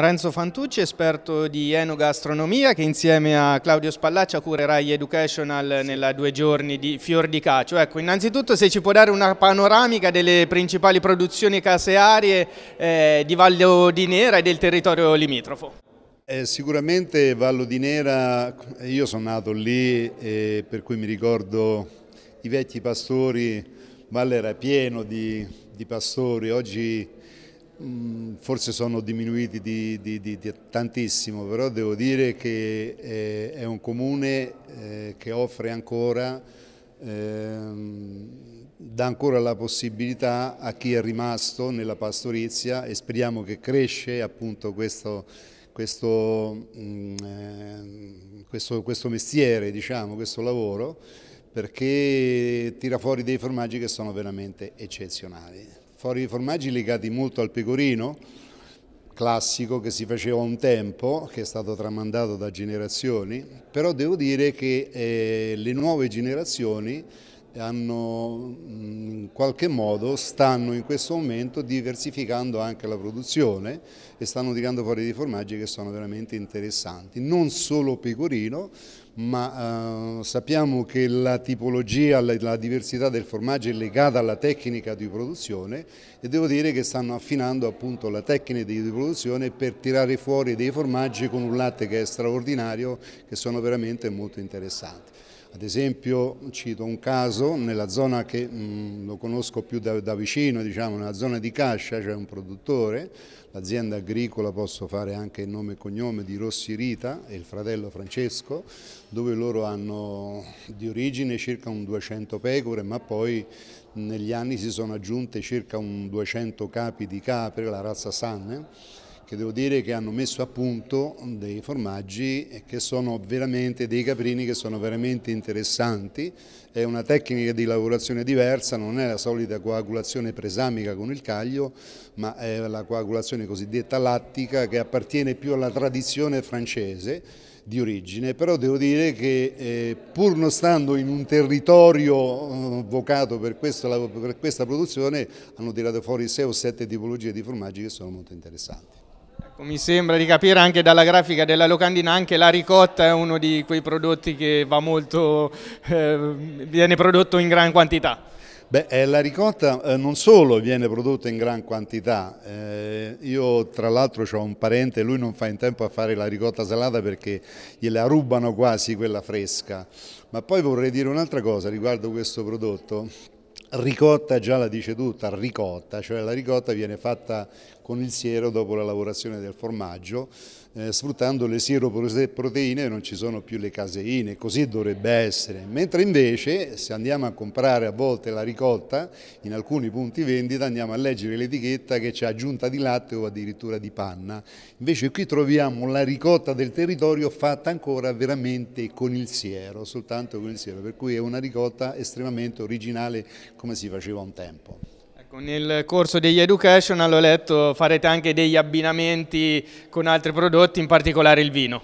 Renzo Fantucci, esperto di enogastronomia, che insieme a Claudio Spallaccia curerà gli educational nella due giorni di Fior di Cacio. Ecco, innanzitutto se ci può dare una panoramica delle principali produzioni casearie eh, di Vallo di Nera e del territorio limitrofo. Eh, sicuramente Vallo di Nera, io sono nato lì e per cui mi ricordo i vecchi pastori, Valle era pieno di, di pastori, oggi Mm, forse sono diminuiti di, di, di, di, tantissimo, però devo dire che è, eh, è un comune eh, che offre ancora, eh, dà ancora la possibilità a chi è rimasto nella pastorizia e speriamo che cresce appunto questo, questo, mh, mm, eh, questo, questo mestiere, diciamo, questo lavoro, perché tira fuori dei formaggi che sono veramente eccezionali fuori formaggi legati molto al pecorino, classico che si faceva un tempo, che è stato tramandato da generazioni, però devo dire che eh, le nuove generazioni hanno, mm, in qualche modo stanno in questo momento diversificando anche la produzione e stanno tirando fuori dei formaggi che sono veramente interessanti, non solo pecorino ma eh, sappiamo che la tipologia, la, la diversità del formaggio è legata alla tecnica di produzione e devo dire che stanno affinando appunto la tecnica di produzione per tirare fuori dei formaggi con un latte che è straordinario, che sono veramente molto interessanti. Ad esempio cito un caso nella zona che mh, lo conosco più da, da vicino, diciamo, nella zona di Cascia c'è cioè un produttore, l'azienda agricola posso fare anche il nome e cognome di Rossi Rita e il fratello Francesco, dove loro hanno di origine circa un 200 pecore ma poi negli anni si sono aggiunte circa un 200 capi di capre, la razza Sanne che devo dire che hanno messo a punto dei formaggi che sono veramente dei caprini che sono veramente interessanti, è una tecnica di lavorazione diversa, non è la solita coagulazione presamica con il caglio, ma è la coagulazione cosiddetta lattica che appartiene più alla tradizione francese di origine, però devo dire che eh, pur non stando in un territorio eh, vocato per, questo, per questa produzione hanno tirato fuori 6 o 7 tipologie di formaggi che sono molto interessanti. Ecco, mi sembra di capire anche dalla grafica della locandina, anche la ricotta è uno di quei prodotti che va molto, eh, viene prodotto in gran quantità. Beh, eh, la ricotta eh, non solo viene prodotta in gran quantità, eh, io tra l'altro ho un parente, lui non fa in tempo a fare la ricotta salata perché gliela rubano quasi quella fresca, ma poi vorrei dire un'altra cosa riguardo questo prodotto, ricotta già la dice tutta, ricotta, cioè la ricotta viene fatta con il siero dopo la lavorazione del formaggio, eh, sfruttando le sieroproteine non ci sono più le caseine, così dovrebbe essere. Mentre invece se andiamo a comprare a volte la ricotta, in alcuni punti vendita andiamo a leggere l'etichetta che c'è aggiunta di latte o addirittura di panna. Invece qui troviamo la ricotta del territorio fatta ancora veramente con il siero, soltanto con il siero, per cui è una ricotta estremamente originale come si faceva un tempo. Ecco, nel corso degli Educational ho letto farete anche degli abbinamenti con altri prodotti, in particolare il vino.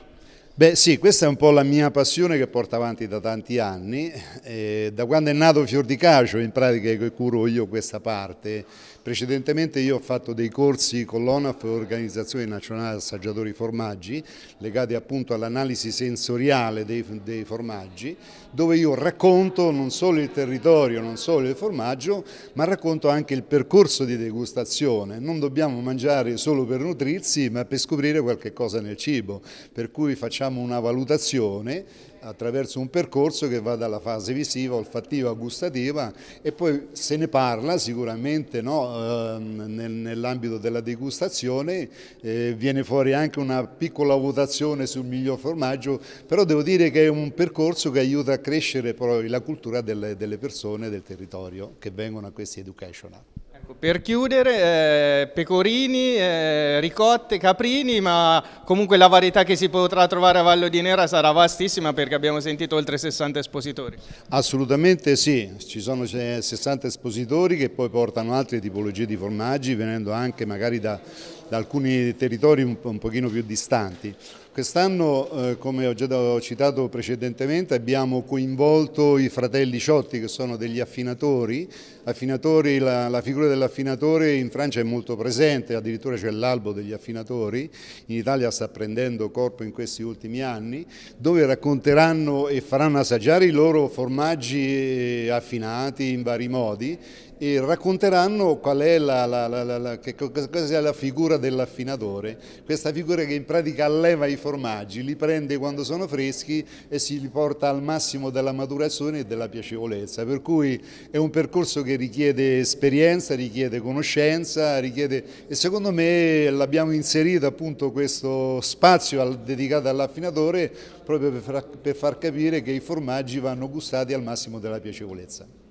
Beh sì, questa è un po' la mia passione che porto avanti da tanti anni, eh, da quando è nato Fior di Cacio, in pratica che curo io questa parte Precedentemente io ho fatto dei corsi con l'ONAF, Organizzazione Nazionale Assaggiatori Formaggi, legati appunto all'analisi sensoriale dei, dei, formaggi, dove io racconto non solo il territorio, non solo il formaggio, ma racconto anche il percorso di degustazione. Non dobbiamo mangiare solo per nutrirsi, ma per scoprire qualche cosa nel cibo, per cui facciamo una valutazione attraverso un percorso che va dalla fase visiva, olfattiva, gustativa e poi se ne parla sicuramente no, ehm, nell'ambito della degustazione, eh, viene fuori anche una piccola votazione sul miglior formaggio, però devo dire che è un percorso che aiuta a crescere poi la cultura delle persone del territorio che vengono a questi educational. Ecco, per chiudere, eh, pecorini, eh, ricotte, caprini, ma comunque la varietà che si potrà trovare a Vallo di Nera sarà vastissima perché abbiamo sentito oltre 60 espositori. Assolutamente sì, ci sono 60 eh, espositori che poi portano altre tipologie di formaggi venendo anche magari da, da alcuni territori un, un pochino più distanti. Quest'anno, eh, come ho già citato precedentemente, abbiamo coinvolto i fratelli Ciotti che sono degli affinatori. affinatori la, la, figura dell'affinatore in Francia è molto presente, addirittura c'è l'albo degli affinatori, in Italia sta prendendo corpo in questi ultimi anni, dove racconteranno e faranno assaggiare i loro formaggi eh, affinati in vari modi e racconteranno qual è la, la, la, la che, cosa è la figura dell'affinatore, questa figura che in pratica alleva i formaggi, li prende quando sono freschi e si li porta al massimo della maturazione e della piacevolezza, per cui è un percorso che richiede esperienza, richiede conoscenza, richiede... e secondo me l'abbiamo inserito appunto questo spazio al, dedicato all'affinatore proprio per far, per far capire che i formaggi vanno gustati al massimo della piacevolezza.